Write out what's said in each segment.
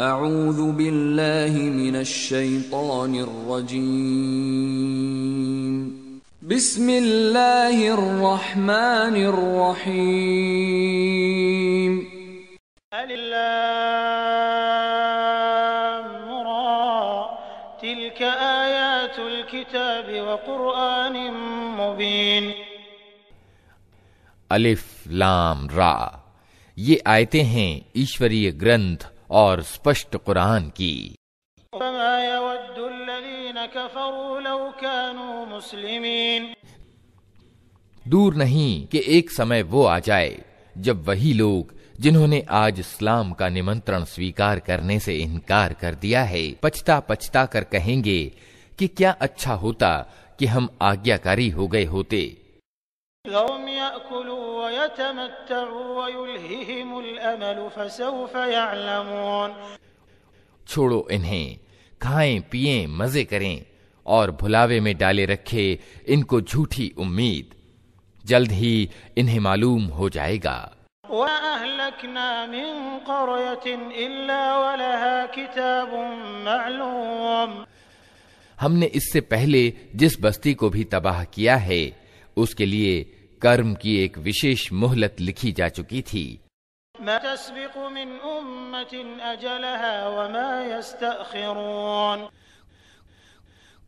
أعوذ بالله من الشيطان الرجيم بسم الله الرحمن الرحيم را تلك آيات الكتاب وقرآن مبين الف لام را ये आयतें हैं ईश्वरीय ग्रंथ और स्पष्ट कुरान की दूर नहीं कि एक समय वो आ जाए जब वही लोग जिन्होंने आज इस्लाम का निमंत्रण स्वीकार करने से इनकार कर दिया है पछता पछता कर कहेंगे कि क्या अच्छा होता कि हम आज्ञाकारी हो गए होते छोड़ो इन्हें खाएं पिए मजे करें और भुलावे में डाले रखे इनको झूठी उम्मीद जल्द ही इन्हें मालूम हो जाएगा हमने इससे पहले जिस बस्ती को भी तबाह किया है उसके लिए कर्म की एक विशेष मोहलत लिखी जा चुकी थी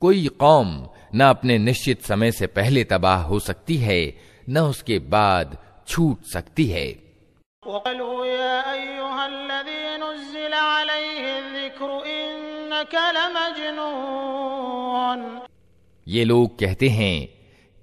कोई कौम न अपने निश्चित समय से पहले तबाह हो सकती है न उसके बाद छूट सकती है ये लोग कहते हैं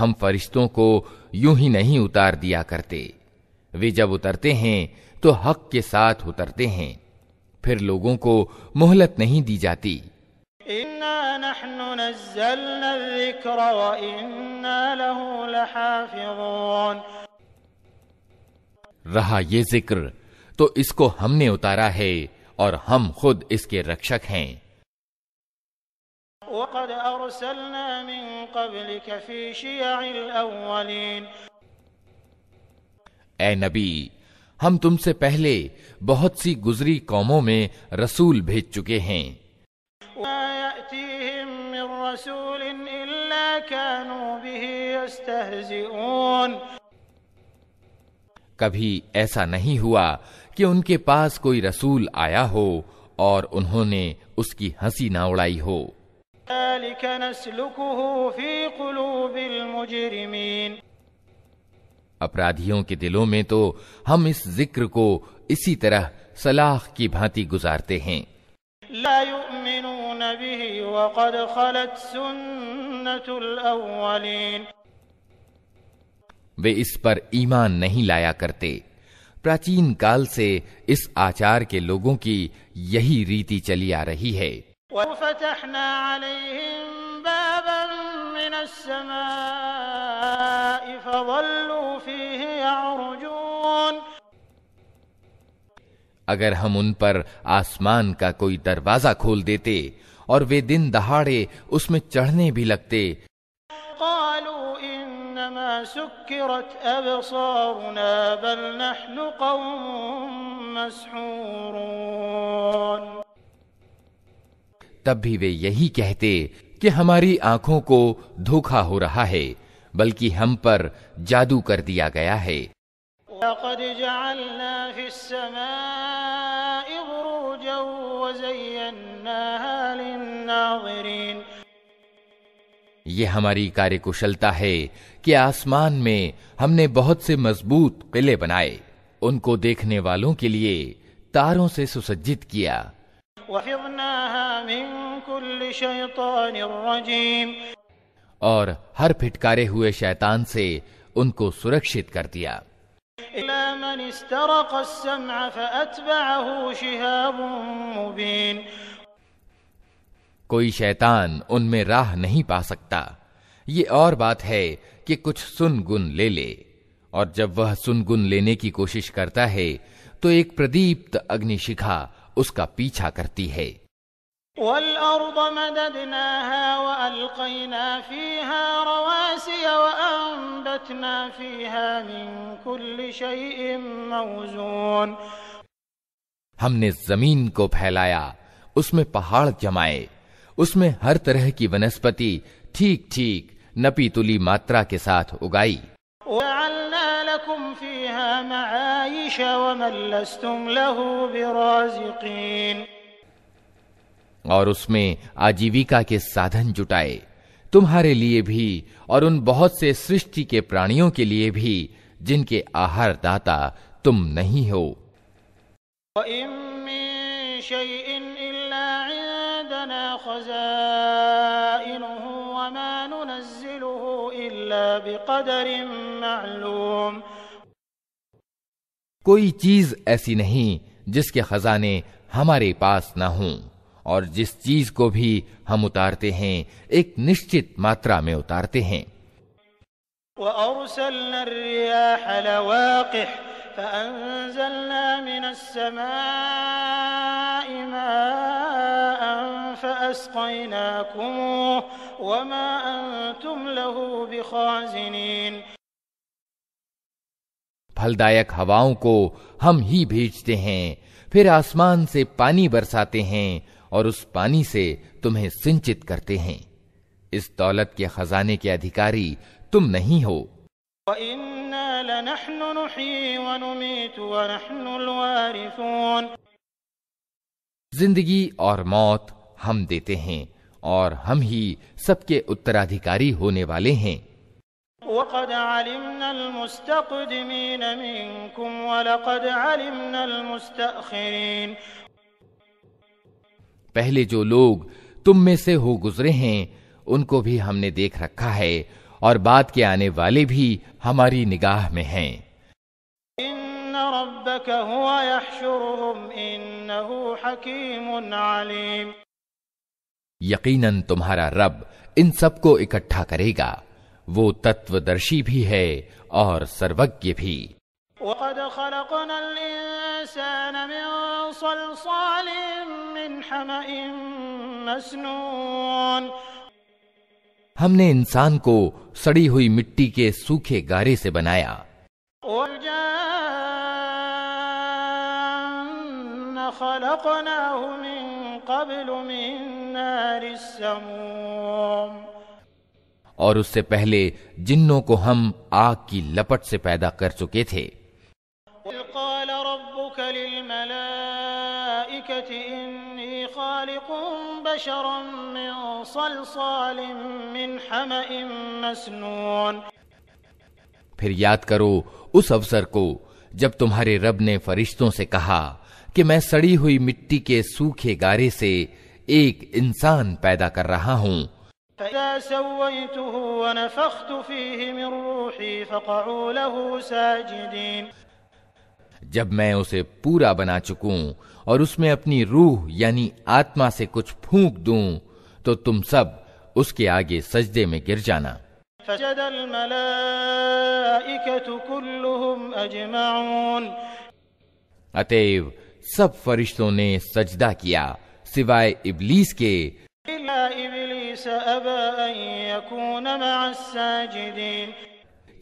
हम फरिश्तों को यूं ही नहीं उतार दिया करते वे जब उतरते हैं तो हक के साथ उतरते हैं फिर लोगों को मोहलत नहीं दी जाती रहा ये जिक्र तो इसको हमने उतारा है और हम खुद इसके रक्षक हैं ए नबी हम तुमसे पहले बहुत सी गुजरी कौमों में रसूल भेज चुके हैं कभी ऐसा नहीं हुआ कि उनके पास कोई रसूल आया हो और उन्होंने उसकी हंसी ना उड़ाई हो अपराधियों के दिलों में तो हम इस जिक्र को इसी तरह सलाह की भांति गुजारते हैं वे इस पर ईमान नहीं लाया करते प्राचीन काल से इस आचार के लोगों की यही रीति चली आ रही है وفتحنا عليهم بابا من السماء فظلوا فيه يعرجون अगर हम उन पर आसमान का कोई दरवाजा खोल देते और वे दिन दहाड़े उसमें चढ़ने भी लगते बल तब भी वे यही कहते कि हमारी आंखों को धोखा हो रहा है बल्कि हम पर जादू कर दिया गया है ये हमारी कार्यकुशलता है कि आसमान में हमने बहुत से मजबूत किले बनाए उनको देखने वालों के लिए तारों से सुसज्जित किया और हर फिटकारे हुए शैतान से उनको सुरक्षित कर दिया कोई शैतान उनमें राह नहीं पा सकता ये और बात है कि कुछ सुनगुन ले ले और जब वह सुनगुन लेने की कोशिश करता है तो एक प्रदीप्त अग्निशिखा उसका पीछा करती है والأرض مددناها وألقينا فيها رواسي وأنبتنا فيها من كل شيء موزون हमने जमीन को फैलाया उसमें पहाड़ जमाए उसमें हर तरह की वनस्पति ठीक ठीक नपी तुली मात्रा के साथ उगाई और उसमें आजीविका के साधन जुटाए तुम्हारे लिए भी और उन बहुत से सृष्टि के प्राणियों के लिए भी जिनके आहार दाता तुम नहीं हो खजा कोई चीज ऐसी नहीं जिसके खजाने हमारे पास न हों और जिस चीज को भी हम उतारते हैं एक निश्चित मात्रा में उतारते हैं وأرسلنا الرياح لواقح فأنزلنا من السماء ماء फलदायक हवाओं को हम ही भेजते हैं फिर आसमान से पानी बरसाते हैं और उस पानी से तुम्हें सिंचित करते हैं इस दौलत के खजाने के अधिकारी तुम नहीं हो जिंदगी और मौत हम देते हैं और हम ही सबके उत्तराधिकारी होने वाले हैं وقد علمنا المستقدمين منكم ولقد علمنا المستأخرين पहले जो लोग तुम में से हो गुजरे हैं उनको भी हमने देख रखा है और बाद के आने वाले भी हमारी निगाह में हैं यकीनन तुम्हारा रब इन सबको इकट्ठा करेगा वो तत्वदर्शी भी है और सर्वज्ञ भी وقد خلقنا الإنسان من صلصال من حمأ مسنون हमने इंसान को सड़ी हुई मिट्टी के सूखे गारे से बनाया خلقناه من قبل من और उससे पहले जिन्नों को हम आग की लपट से पैदा कर चुके थे फिर याद करो उस अवसर को जब तुम्हारे रब ने फरिश्तों से कहा कि मैं सड़ी हुई मिट्टी के सूखे गारे से एक इंसान पैदा कर रहा हूँ जब मैं उसे पूरा बना चुकूं और उसमें अपनी रूह यानी आत्मा से कुछ फूंक दूं तो तुम सब उसके आगे सजदे में गिर जाना अतएव सब फरिश्तों ने सजदा किया सिवाय इबलीस के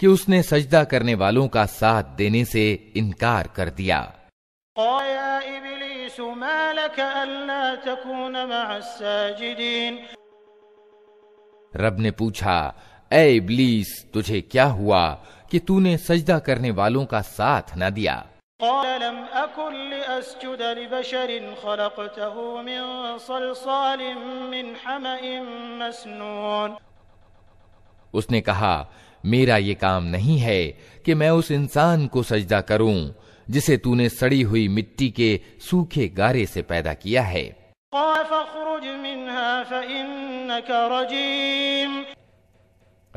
कि उसने सजदा करने वालों का साथ देने से इनकार कर दिया रब ने पूछा ए इबलीस तुझे क्या हुआ कि तूने सजदा करने वालों का साथ न दिया قال لم أكن لأسجد لبشر خلقته من صलصाल من حمأ مسنون उसने कहा मेरा ये काम नहीं है कि मैं उस इंसान को सजदा करूं जिसे तूने सड़ी हुई मिट्टी के सूखे गारे से पैदा किया है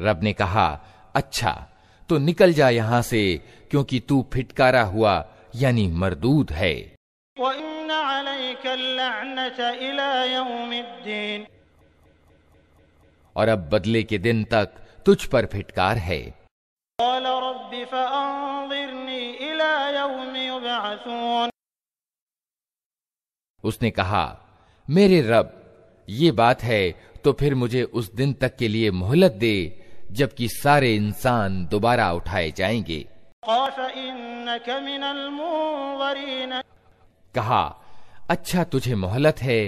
रब ने कहा अच्छा तो निकल जा यहां से क्योंकि तू फिटकारा हुआ यानी मरदूद है और अब बदले के दिन तक तुझ पर फिटकार है उसने कहा मेरे रब ये बात है तो फिर मुझे उस दिन तक के लिए मोहलत दे जबकि सारे इंसान दोबारा उठाए जाएंगे कहा अच्छा तुझे मोहलत है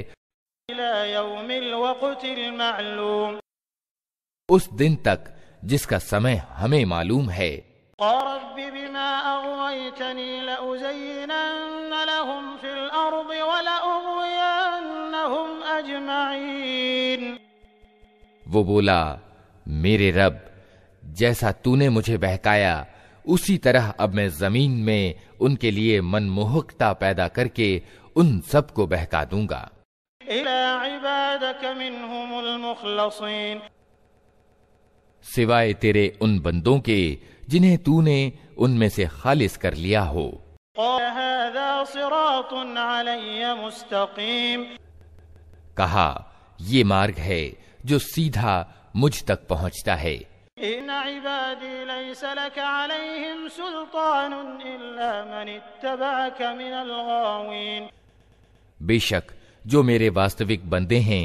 उस दिन तक जिसका समय हमें मालूम है वो बोला मेरे रब जैसा तूने मुझे बहकाया उसी तरह अब मैं जमीन में उनके लिए मनमोहकता पैदा करके उन सबको बहका दूंगा सिवाय तेरे उन बंदों के जिन्हें तूने उनमें से खालिज कर लिया हो कहा ये मार्ग है जो सीधा मुझ तक पहुंचता है बेशक जो मेरे वास्तविक बंदे हैं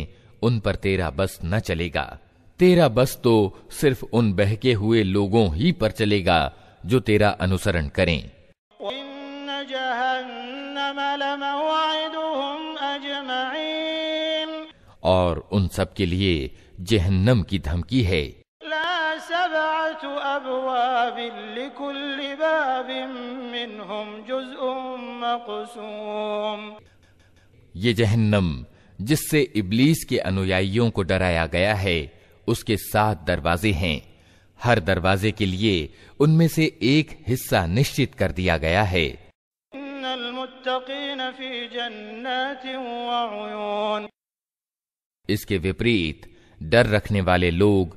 उन पर तेरा बस न चलेगा तेरा बस तो सिर्फ उन बहके हुए लोगों ही पर चलेगा जो तेरा अनुसरण करें और उन सब के लिए जहन्नम की धमकी है أبواب لكل باب منهم جزء مقسوم ये जहन्नम जिससे इबलीस के अनुयायियों को डराया गया है उसके सात दरवाजे हैं हर दरवाजे के लिए उनमें से एक हिस्सा निश्चित कर दिया गया है इसके विपरीत डर रखने वाले लोग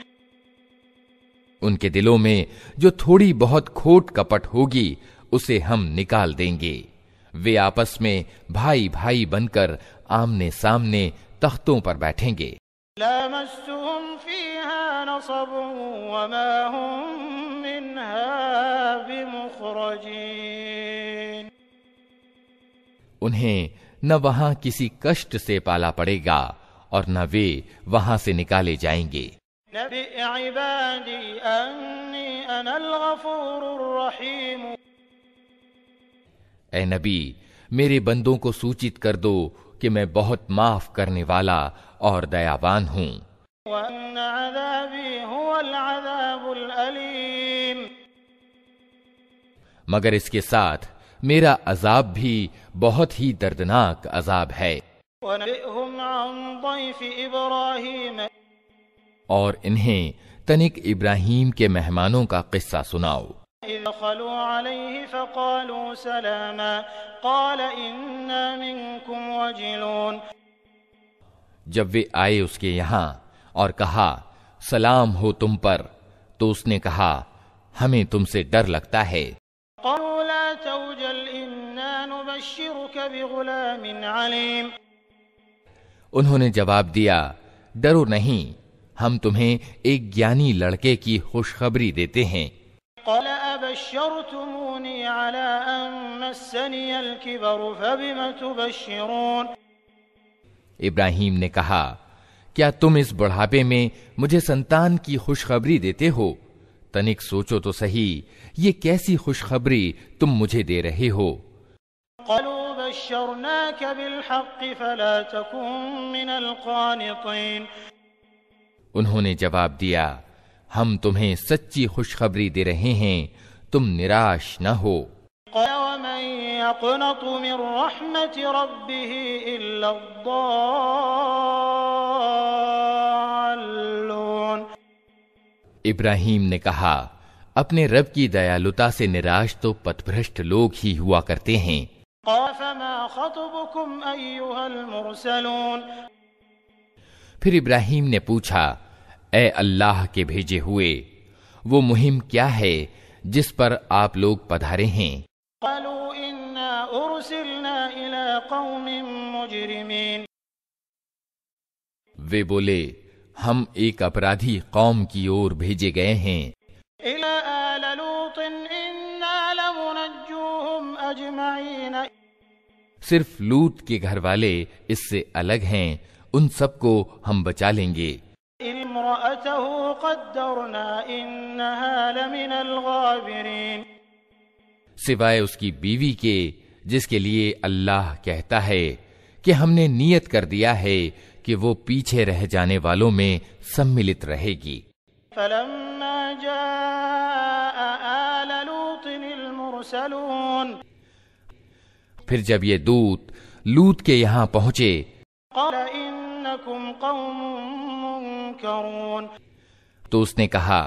उनके दिलों में जो थोड़ी बहुत खोट कपट होगी उसे हम निकाल देंगे वे आपस में भाई भाई बनकर आमने सामने तख्तों पर बैठेंगे उन्हें न वहां किसी कष्ट से पाला पड़ेगा और न वे वहां से निकाले जाएंगे ए नबी मेरे बंदों को सूचित कर दो कि मैं बहुत माफ करने वाला और दयावान हूँ मगर इसके साथ मेरा अजाब भी बहुत ही दर्दनाक अजाब है और इन्हें तनिक इब्राहिम के मेहमानों का किस्सा सुनाओ जब वे आए उसके यहाँ और कहा सलाम हो तुम पर तो उसने कहा हमें तुमसे डर लगता है उन्होंने जवाब दिया डरो नहीं हम तुम्हें एक ज्ञानी लड़के की खुशखबरी देते हैं इब्राहिम ने कहा क्या तुम इस बुढ़ापे में मुझे संतान की खुशखबरी देते हो तनिक सोचो तो सही ये कैसी खुशखबरी तुम मुझे दे रहे हो उन्होंने जवाब दिया हम तुम्हें सच्ची खुशखबरी दे रहे हैं तुम निराश न हो इब्राहिम ने कहा अपने रब की दयालुता से निराश तो पथभ्रष्ट लोग ही हुआ करते हैं फिर इब्राहिम ने पूछा ए अल्लाह के भेजे हुए वो मुहिम क्या है जिस पर आप लोग पधारे हैं वे बोले हम एक अपराधी कौम की ओर भेजे गए हैं सिर्फ लूट के घर वाले इससे अलग हैं उन सबको हम बचा लेंगे सिवाय उसकी बीवी के जिसके लिए अल्लाह कहता है कि हमने नियत कर दिया है कि वो पीछे रह जाने वालों में सम्मिलित रहेगी फिर जब ये दूत लूत के यहाँ पहुंचे तो उसने कहा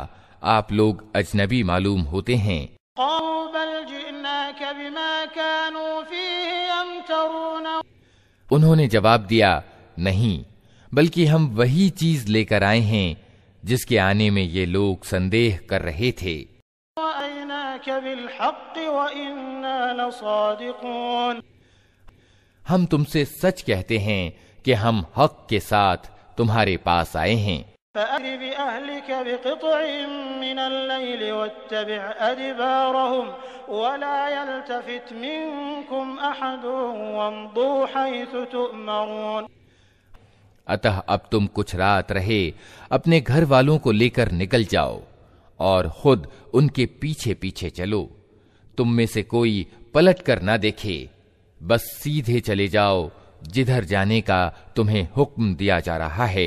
आप लोग अजनबी मालूम होते हैं उन्होंने जवाब दिया नहीं बल्कि हम वही चीज लेकर आए हैं जिसके आने में ये लोग संदेह कर रहे थे हम तुमसे सच कहते हैं कि हम हक के साथ तुम्हारे पास आए हैं अतः अब तुम कुछ रात रहे अपने घर वालों को लेकर निकल जाओ और खुद उनके पीछे पीछे चलो तुम में से कोई पलट कर ना देखे बस सीधे चले जाओ जिधर जाने का तुम्हें हुक्म दिया जा रहा है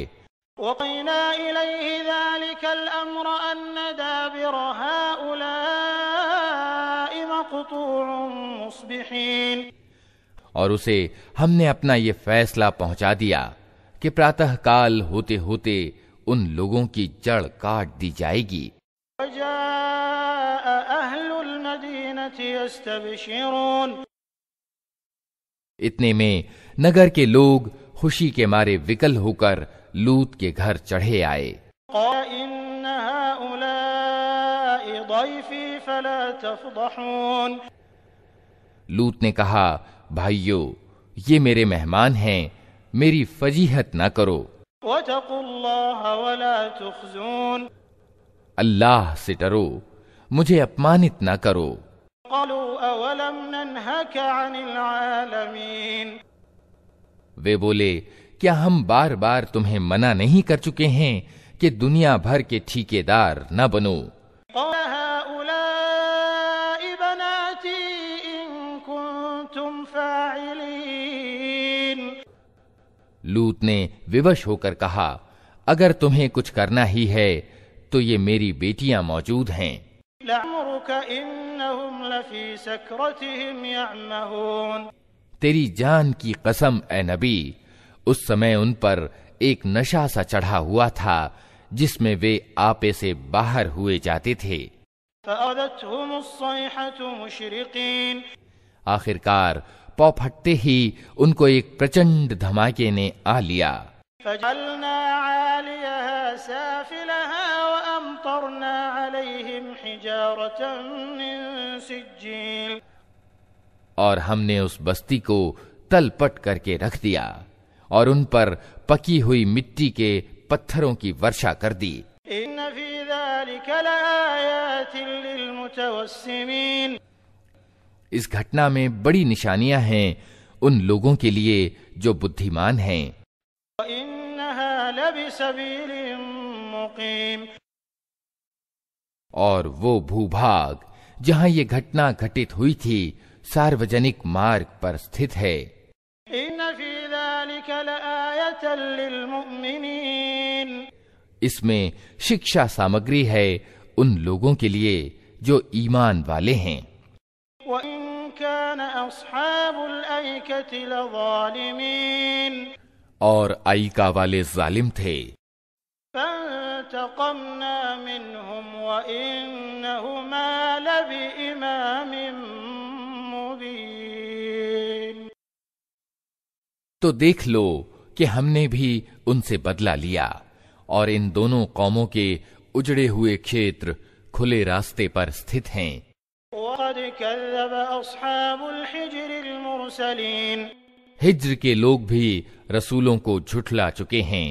और उसे हमने अपना ये फैसला पहुंचा दिया कि प्रातः काल होते होते उन लोगों की जड़ काट दी जाएगी इतने में नगर के लोग खुशी के मारे विकल होकर लूत के घर चढ़े आए लूत ने कहा भाइयों ये मेरे मेहमान हैं मेरी फजीहत ना करो अल्लाह से डरो मुझे अपमानित ना करो वे बोले क्या हम बार बार तुम्हें मना नहीं कर चुके हैं कि दुनिया भर के ठीकेदार न बनो लूत ने विवश होकर कहा अगर तुम्हें कुछ करना ही है तो ये मेरी बेटियां मौजूद हैं तेरी जान की कसम ए नबी उस समय उन पर एक नशा सा चढ़ा हुआ था जिसमें वे आपे से बाहर हुए जाते थे आखिरकार पौ फटते ही उनको एक प्रचंड धमाके ने आ लिया فجعلنا عاليها سافلها وأمطرنا عليهم حجارة من سجيل और हमने उस बस्ती को तलपट करके रख दिया और उन पर पकी हुई मिट्टी के पत्थरों की वर्षा कर दी इस घटना में बड़ी निशानियां हैं उन लोगों के लिए जो बुद्धिमान हैं और वो भूभाग जहाँ ये घटना घटित हुई थी सार्वजनिक मार्ग पर स्थित है इसमें शिक्षा सामग्री है उन लोगों के लिए जो ईमान वाले हैं और आईका वाले जालिम थे तो देख लो कि हमने भी उनसे बदला लिया और इन दोनों कौमों के उजड़े हुए क्षेत्र खुले रास्ते पर स्थित हैं हिज्र के लोग भी रसूलों को झुठला चुके हैं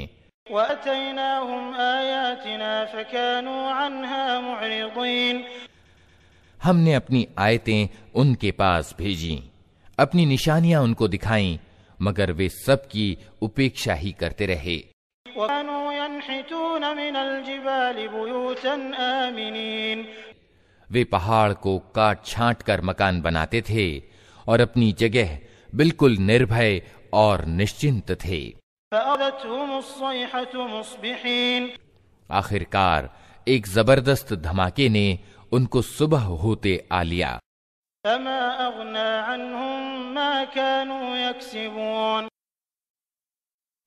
हमने अपनी आयतें उनके पास भेजी अपनी निशानियां उनको दिखाई मगर वे सब की उपेक्षा ही करते रहे वे पहाड़ को काट छांट कर मकान बनाते थे और अपनी जगह बिल्कुल निर्भय और निश्चिंत थे आखिरकार एक जबरदस्त धमाके ने उनको सुबह होते आ लिया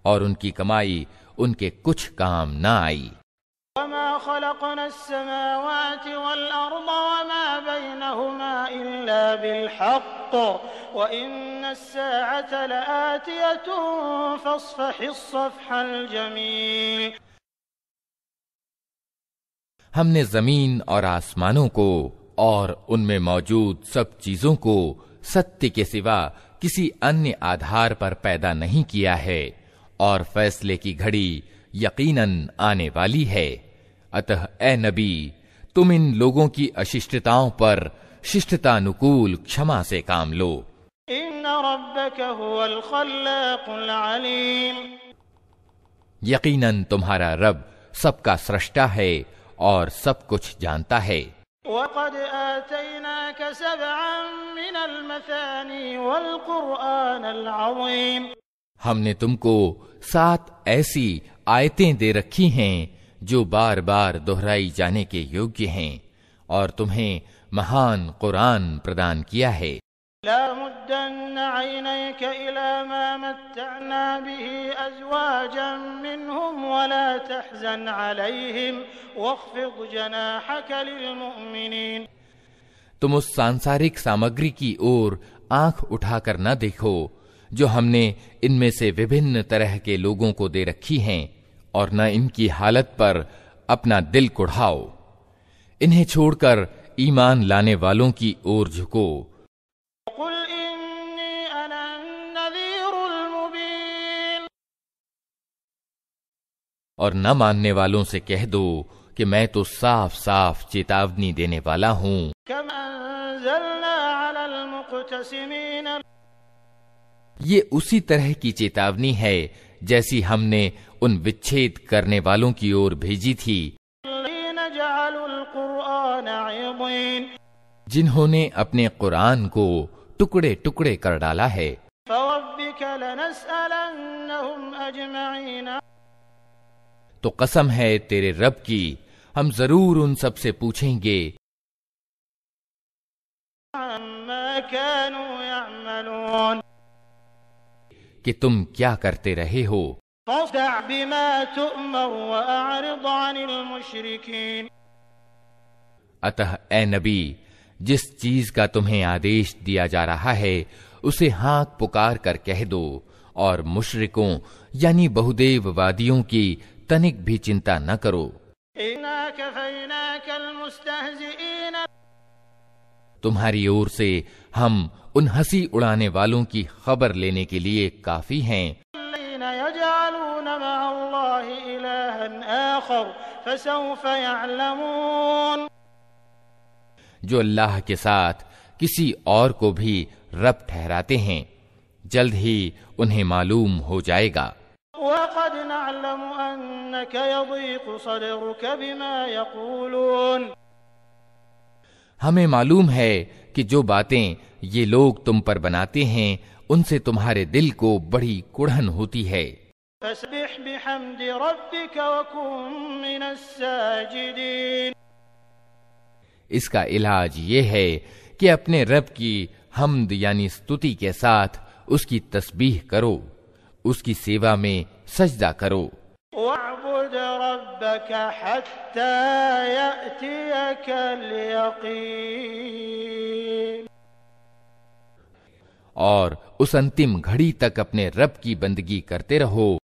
और उनकी कमाई उनके कुछ काम ना आई وما خلقنا السماوات والأرض وما بينهما إلا بالحق وإن الساعة لآتية فاصفح الصفح الجميل हमने जमीन और आसमानों को और उनमें मौजूद सब चीजों को सत्य के सिवा किसी अन्य आधार पर पैदा नहीं किया है और फैसले की घड़ी यकीनन आने वाली है अतः ए नबी तुम इन लोगों की अशिष्टताओं पर शिष्टतानुकूल क्षमा से काम लो यकीनन तुम्हारा रब सबका सृष्टा है और सब कुछ जानता है हमने तुमको सात ऐसी आयतें दे रखी हैं जो बार बार दोहराई जाने के योग्य हैं और तुम्हें महान कुरान प्रदान किया है عينيك إلى ما متعنا به أزواجا منهم ولا تحزن عليهم واخفض جناحك للمؤمنين तुम उस सांसारिक सामग्री की ओर आंख उठाकर न देखो जो हमने इनमें से विभिन्न तरह के लोगों को दे रखी हैं और न इनकी हालत पर अपना दिल कुढ़ाओ इन्हें छोड़कर ईमान लाने वालों की ओर झुको और न मानने वालों से कह दो कि मैं तो साफ साफ चेतावनी देने वाला हूं ये उसी तरह की चेतावनी है जैसी हमने उन विच्छेद करने वालों की ओर भेजी थी जिन्होंने अपने कुरान को टुकड़े टुकड़े कर डाला है तो कसम है तेरे रब की हम जरूर उन सब से पूछेंगे कि तुम क्या करते रहे हो अतः ए नबी जिस चीज का तुम्हें आदेश दिया जा रहा है उसे हाक पुकार कर कह दो और मुशरिकों यानी बहुदेव वादियों की तनिक भी चिंता न करो तुम्हारी ओर से हम उन हंसी उड़ाने वालों की खबर लेने के लिए काफी हैं الذين يجعلون مع الله إلها آخر فسوف يعلمون جو اللہ کے ساتھ کسی اور کو بھی رب ٹھہراتے ہیں جلد ہی انہیں معلوم ہو جائے گا وَقَدْ نَعْلَمُ أَنَّكَ يَضِيقُ صدرك بِمَا يَقُولُونَ हमें मालूम है कि जो बातें ये लोग तुम पर बनाते हैं उनसे तुम्हारे दिल को बड़ी कुढ़न होती है इसका इलाज ये है कि अपने रब की हमद यानी स्तुति के साथ उसकी तस्बीह करो उसकी सेवा में सजदा करो और उस अंतिम घड़ी तक अपने रब की बंदगी करते रहो